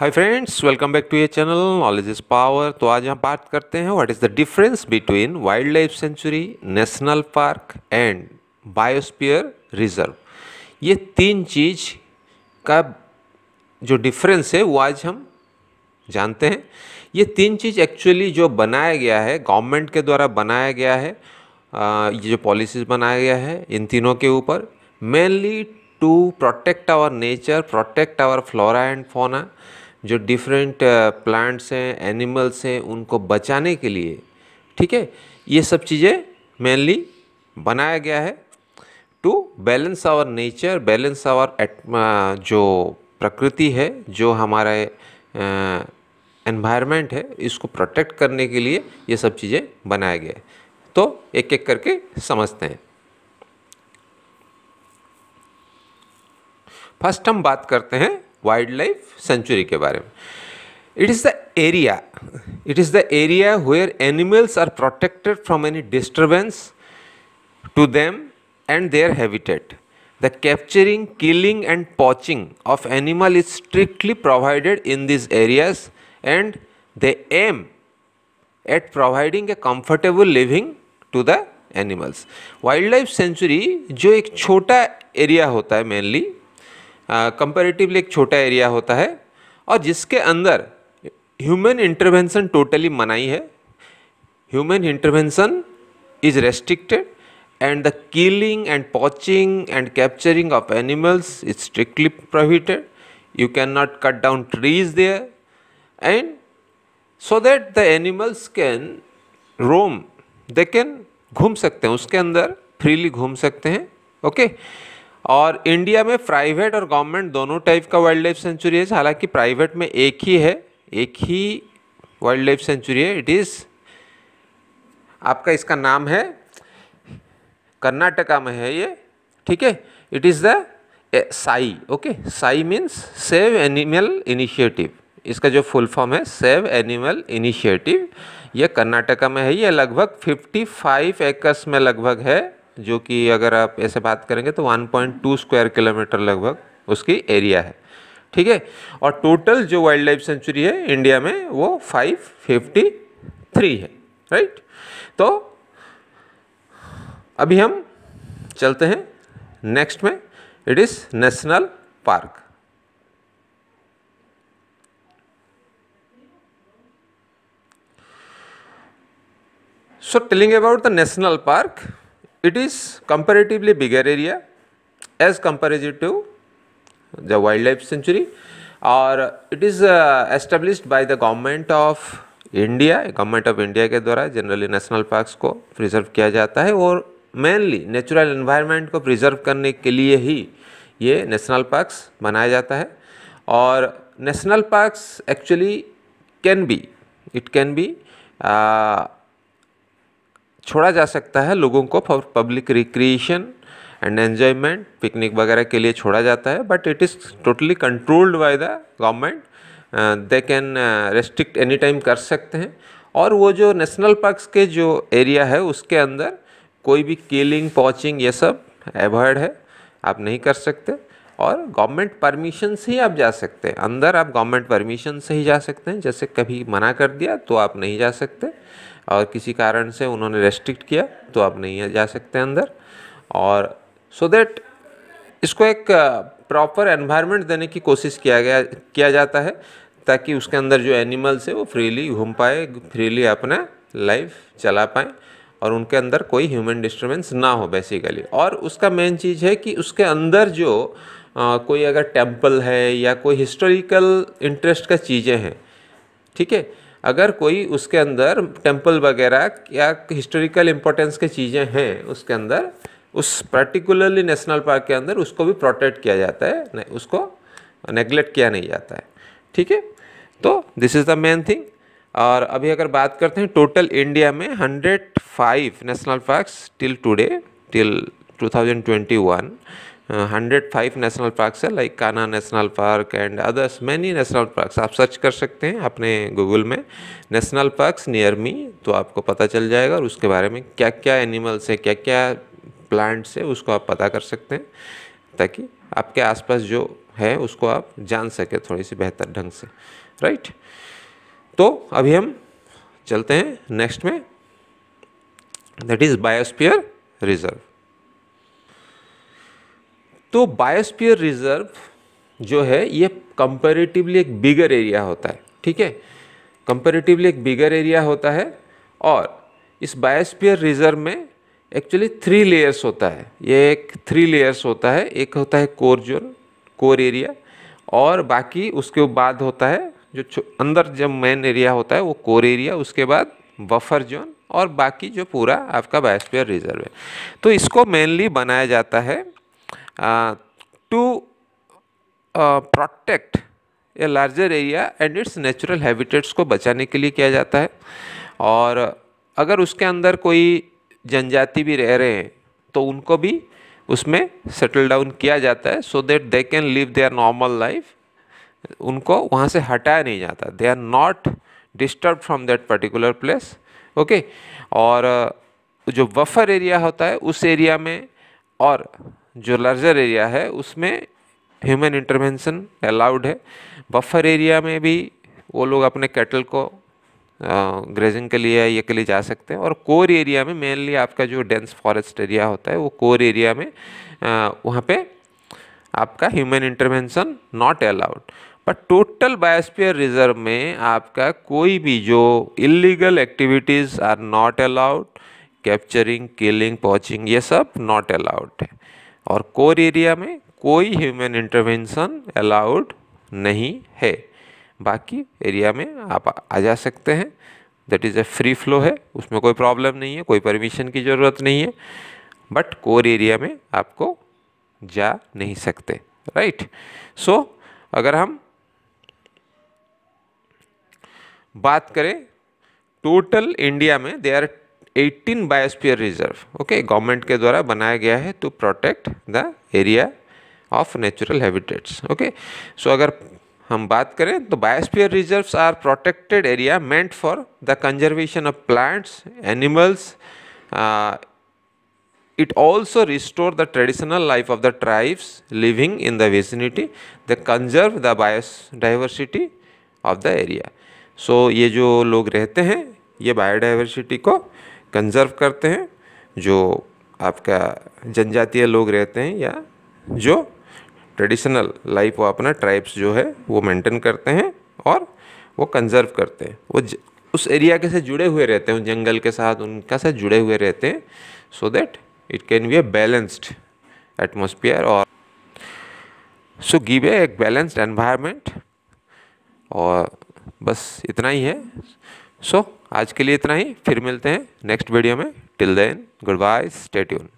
Hi friends welcome back to ये channel knowledge is power तो आज हम बात करते हैं what is the difference between wild life sanctuary national park and biosphere reserve ये तीन चीज़ का जो डिफरेंस है वो आज हम जानते हैं ये तीन चीज़ एक्चुअली जो बनाया गया है गवर्नमेंट के द्वारा बनाया गया है ये जो पॉलिसीज़ बनाया गया है इन तीनों के ऊपर mainly to protect our nature protect our flora and fauna जो डिफरेंट प्लांट्स uh, हैं एनिमल्स हैं उनको बचाने के लिए ठीक है ये सब चीज़ें मेनली बनाया गया है to balance our nature balance our जो प्रकृति है जो हमारे एनवायरनमेंट uh, है इसको प्रोटेक्ट करने के लिए ये सब चीज़ें बनाया गया है तो एक एक करके समझते हैं फर्स्ट हम बात करते हैं वाइल्ड लाइफ सेंचुरी के बारे में it is the area it is the area where animals are protected from any disturbance to them and their habitat the capturing killing and poaching of animal is strictly provided in this areas and they aim at providing a comfortable living to the animals wild life sanctuary जो एक छोटा area होता है mainly comparatively एक छोटा area होता है और जिसके अंदर ह्यूमन इंटरवेंशन टोटली मनाई है human intervention is restricted and the killing and poaching and capturing of animals is strictly prohibited can not cut down trees there and so that the animals can roam they can घूम सकते हैं उसके अंदर freely घूम सकते हैं okay okay? और India में प्राइवेट और गवर्नमेंट दोनों टाइप का वाइल्ड लाइफ सेंचुरी है हालांकि प्राइवेट में एक ही है एक ही वाइल्ड लाइफ सेंचुरी है इट इज़ आपका इसका नाम है कर्नाटका में है ये ठीक है it is the SAI okay SAI means save animal initiative इसका जो फुल फॉर्म है सेव एनिमल इनिशिएटिव ये कर्नाटका में है ये लगभग 55 एकर्स में लगभग है जो कि अगर आप ऐसे बात करेंगे तो 1.2 स्क्वायर किलोमीटर लगभग उसकी एरिया है ठीक है और टोटल जो वाइल्ड लाइफ सेंचुरी है इंडिया में वो 553 है राइट तो अभी हम चलते हैं नेक्स्ट में it is national park so telling about the national park it is comparatively bigger area as as to the wild life sanctuary और it is establish by the government of India government of India के द्वारा generally national parks को preserve किया जाता है और mainly natural environment को preserve करने के लिए ही ये नेशनल पार्क्स बनाया जाता है और national parks actually can be it can be छोड़ा जा सकता है लोगों को for public recreation and enjoyment picnic वगैरह के लिए छोड़ा जाता है but it is totally controlled by the government they can restrict any time कर सकते हैं और वो जो नेशनल पार्क्स के जो एरिया है उसके अंदर कोई भी केलिंग पॉचिंग ये सब एवॉयड है आप नहीं कर सकते और गवर्नमेंट परमिशन से ही आप जा सकते हैं अंदर आप गवर्नमेंट परमिशन से ही जा सकते हैं जैसे कभी मना कर दिया तो आप नहीं जा सकते और किसी कारण से उन्होंने रेस्ट्रिक्ट किया तो आप नहीं जा सकते अंदर और सो so देट इसको एक प्रॉपर एनवायरनमेंट देने की कोशिश किया गया किया जाता है ताकि उसके अंदर जो एनिमल्स है वो फ्रीली घूम पाए फ्रीली अपना लाइफ चला पाएँ और उनके अंदर कोई ह्यूमन डिस्टर्बेंस ना हो बेसिकली और उसका मेन चीज़ है कि उसके अंदर जो आ, कोई अगर टेम्पल है या कोई हिस्टोरिकल इंटरेस्ट का चीज़ें हैं ठीक है अगर कोई उसके अंदर टेम्पल वगैरह या हिस्टोरिकल इम्पोर्टेंस की चीज़ें हैं उसके अंदर उस पर्टिकुलरली नेशनल पार्क के अंदर उसको भी प्रोटेक्ट किया जाता है नहीं उसको नेग्लेक्ट किया नहीं जाता है ठीक है तो this is the main thing और अभी अगर बात करते हैं टोटल इंडिया में 105 national parks till today till 2021 hundred 105 national parks है like Kanha national park and others many national parks आप सर्च कर सकते हैं अपने गूगल में नेशनल पार्क्स नियर मी तो आपको पता चल जाएगा और उसके बारे में क्या क्या एनिमल्स है क्या क्या प्लांट्स है उसको आप पता कर सकते हैं ताकि आपके आसपास जो है उसको आप जान सकें थोड़ी सी बेहतर ढंग से राइट तो अभी हम चलते हैं नेक्स्ट में दैट इज़ बायोस्फीयर रिजर्व तो बायोस्पियर रिजर्व जो है ये कंपेरेटिवली एक बिगर एरिया होता है ठीक है कंपेरेटिवली एक बिगर एरिया होता है और इस बायोस्पियर रिजर्व में एक्चुअली थ्री लेयर्स होता है ये एक थ्री लेयर्स होता है एक होता है कोर जोन कोर एरिया और बाकी उसके बाद होता है जो अंदर जब मेन एरिया होता है वो कोर एरिया उसके बाद बफर जोन और बाकी जो पूरा आपका बायोस्पियर रिजर्व है तो इसको मेनली बनाया जाता है Uh, to uh, protect a larger area and its natural habitats को बचाने के लिए किया जाता है और अगर उसके अंदर कोई जनजाति भी रह रहे हैं तो उनको भी उसमें सेटल डाउन किया जाता है so that they can live their normal life उनको वहाँ से हटाया नहीं जाता they are not disturb from that particular place okay और जो बफर एरिया होता है उस एरिया में और जो लार्जर एरिया है उसमें ह्यूमन इंटरवेंशन अलाउड है बफर एरिया में भी वो लोग अपने कैटल को ग्रेजिंग के लिए ये के लिए जा सकते हैं और कोर एरिया में मेनली आपका जो डेंस फॉरेस्ट एरिया होता है वो कोर एरिया में वहाँ पे आपका human intervention not allowed but total biosphere reserve में आपका कोई भी जो illegal activities are not allowed capturing killing poaching ये सब नॉट अलाउड है और कोर एरिया में कोई ह्यूमन इंटरवेंशन अलाउड नहीं है बाकी एरिया में आप आ जा सकते हैं that is a free flow है उसमें कोई प्रॉब्लम नहीं है कोई परमिशन की ज़रूरत नहीं है बट कोर एरिया में आपको जा नहीं सकते राइट right? सो so, अगर हम बात करें टोटल इंडिया में they are eighteen biosphere reserve okay government के द्वारा बनाया गया है to protect the area of natural habitats okay so अगर हम बात करें तो biosphere reserves are protected area meant for the conservation of plants animals also restore the traditional life of the tribes living in the the the conserve the bios diversity of the area so ये जो लोग रहते हैं ये biodiversity को conserve करते हैं जो आपका जनजातीय लोग रहते हैं या जो ट्रेडिशनल लाइफ वो अपना ट्राइब्स जो है वो मेंटेन करते हैं और वो कंजर्व करते हैं वो ज, उस एरिया के से जुड़े हुए रहते हैं जंगल के साथ उनका साथ जुड़े हुए रहते हैं so that it can be a balanced atmosphere और so give a balanced environment और बस इतना ही है सो so, आज के लिए इतना ही फिर मिलते हैं नेक्स्ट वीडियो में till then goodbye stay tune